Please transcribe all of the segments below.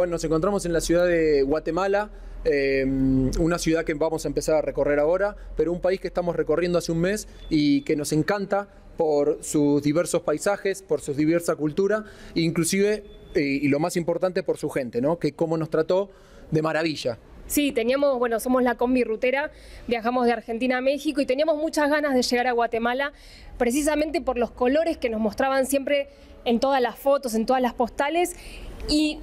Bueno, nos encontramos en la ciudad de Guatemala, em, una ciudad que vamos a empezar a recorrer ahora, pero un país que estamos recorriendo hace un mes y que nos encanta por sus diversos paisajes, por su diversa cultura, inclusive, eh, y lo más importante, por su gente, ¿no? que cómo nos trató de maravilla. Sí, teníamos, bueno, somos la combi rutera, viajamos de Argentina a México y teníamos muchas ganas de llegar a Guatemala, precisamente por los colores que nos mostraban siempre en todas las fotos, en todas las postales. Y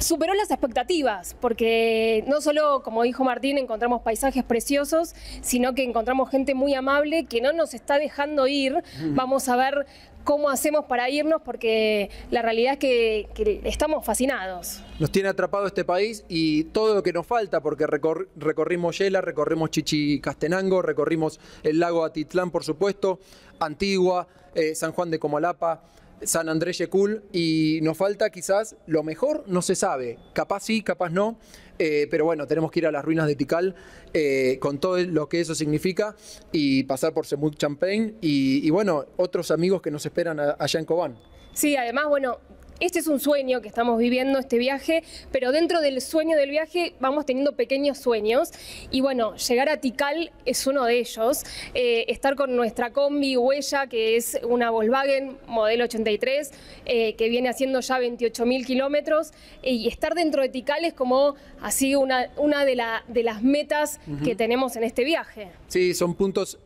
superó las expectativas, porque no solo, como dijo Martín, encontramos paisajes preciosos, sino que encontramos gente muy amable que no nos está dejando ir. Vamos a ver cómo hacemos para irnos, porque la realidad es que, estamos fascinados. Nos tiene atrapado este país y todo lo que nos falta, porque recorrimos Yela, recorrimos Chichicastenango, recorrimos el lago Atitlán, por supuesto, Antigua, eh, San Juan de Comalapa. San Andrés Yecul y nos falta quizás lo mejor, no se sabe, capaz sí, capaz no, eh, pero bueno, tenemos que ir a las ruinas de Tikal eh, con todo lo que eso significa y pasar por Semuc Champagne y, bueno, otros amigos que nos esperan allá en Cobán. Sí, además, bueno, este es un sueño que estamos viviendo, este viaje, pero dentro del sueño del viaje vamos teniendo pequeños sueños. Y bueno, llegar a Tikal es uno de ellos. Eh, estar con nuestra combi Huella, que es una Volkswagen modelo 83, eh, que viene haciendo ya 28.000 kilómetros. Eh, y estar dentro de Tikal es como así una, una de, de las metas que tenemos en este viaje. Sí, son puntos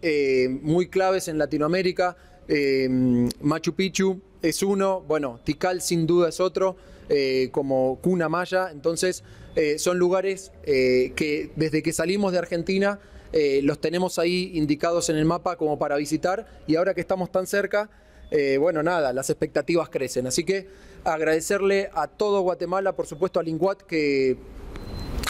muy claves en Latinoamérica. Machu Picchu, es uno, bueno, Tikal sin duda es otro, eh, como Cuna Maya, entonces eh, son lugares eh, que desde que salimos de Argentina los tenemos ahí indicados en el mapa como para visitar y ahora que estamos tan cerca, bueno, nada, las expectativas crecen. Así que agradecerle a todo Guatemala, por supuesto a Linguat, que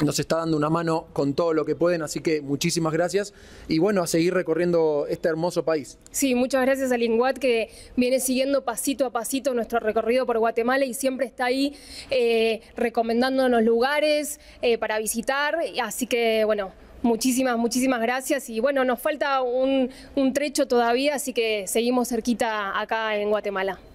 nos está dando una mano con todo lo que pueden, así que muchísimas gracias y bueno, a seguir recorriendo este hermoso país. Sí, muchas gracias a Linguat que viene siguiendo pasito a pasito nuestro recorrido por Guatemala y siempre está ahí eh, recomendándonos lugares eh, para visitar, así que bueno, Muchísimas, muchísimas gracias. Y bueno, nos falta un, trecho todavía, así que seguimos cerquita acá en Guatemala.